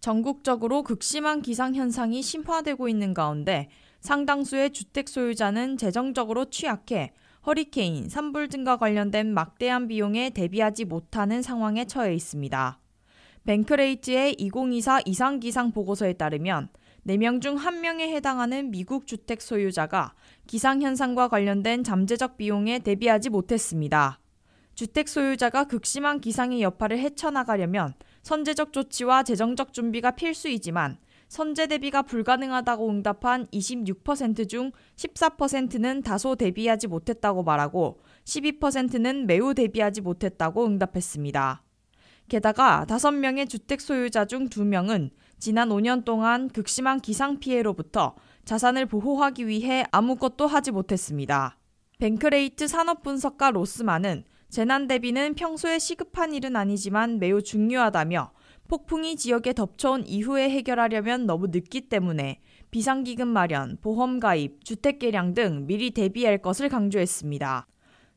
전국적으로 극심한 기상현상이 심화되고 있는 가운데 상당수의 주택 소유자는 재정적으로 취약해 허리케인, 산불 등과 관련된 막대한 비용에 대비하지 못하는 상황에 처해 있습니다. 뱅크레이트의2024 이상기상 보고서에 따르면 4명 중 1명에 해당하는 미국 주택 소유자가 기상현상과 관련된 잠재적 비용에 대비하지 못했습니다. 주택 소유자가 극심한 기상의 여파를 헤쳐나가려면 선제적 조치와 재정적 준비가 필수이지만 선제 대비가 불가능하다고 응답한 26%중 14%는 다소 대비하지 못했다고 말하고 12%는 매우 대비하지 못했다고 응답했습니다. 게다가 5명의 주택 소유자 중 2명은 지난 5년 동안 극심한 기상 피해로부터 자산을 보호하기 위해 아무것도 하지 못했습니다. 뱅크레이트 산업분석가 로스만은 재난 대비는 평소에 시급한 일은 아니지만 매우 중요하다며 폭풍이 지역에 덮쳐온 이후에 해결하려면 너무 늦기 때문에 비상기금 마련, 보험 가입, 주택 개량 등 미리 대비할 것을 강조했습니다.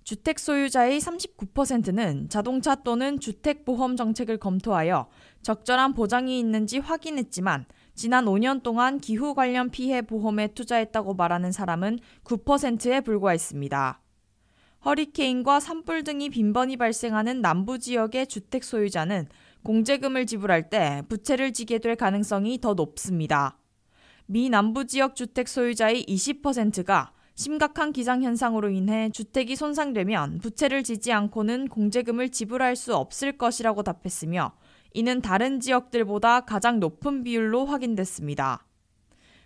주택 소유자의 39%는 자동차 또는 주택 보험 정책을 검토하여 적절한 보장이 있는지 확인했지만 지난 5년 동안 기후 관련 피해 보험에 투자했다고 말하는 사람은 9%에 불과했습니다. 허리케인과 산불 등이 빈번히 발생하는 남부 지역의 주택 소유자는 공제금을 지불할 때 부채를 지게 될 가능성이 더 높습니다. 미 남부 지역 주택 소유자의 20%가 심각한 기상 현상으로 인해 주택이 손상되면 부채를 지지 않고는 공제금을 지불할 수 없을 것이라고 답했으며 이는 다른 지역들보다 가장 높은 비율로 확인됐습니다.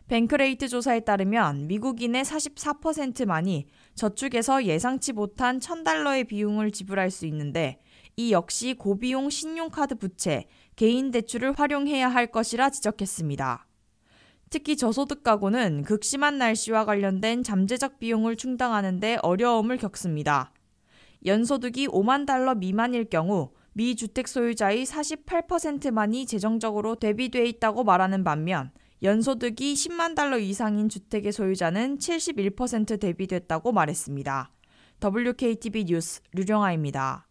뱅크레이트 조사에 따르면 미국인의 44%만이 저축에서 예상치 못한 1000달러의 비용을 지불할 수 있는데 이 역시 고비용 신용카드 부채, 개인 대출을 활용해야 할 것이라 지적했습니다. 특히 저소득 가구는 극심한 날씨와 관련된 잠재적 비용을 충당하는데 어려움을 겪습니다. 연소득이 5만 달러 미만일 경우 미 주택 소유자의 48%만이 재정적으로 대비돼 있다고 말하는 반면 연소득이 10만 달러 이상인 주택의 소유자는 71% 대비됐다고 말했습니다. WKTV 뉴스 류정아입니다.